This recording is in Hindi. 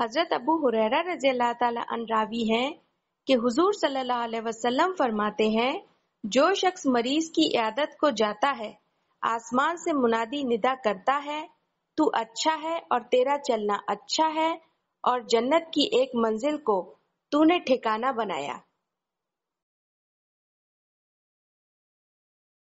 हज़रत अबू हुरैरा रज़ी रावी हैं कि हुजूर सल्लल्लाहु अलैहि वसल्लम फरमाते हैं जो शख्स मरीज की इयादत को जाता है आसमान से मुनादी निदा करता है तू अच्छा है और तेरा चलना अच्छा है और जन्नत की एक मंजिल को तूने ठिकाना बनाया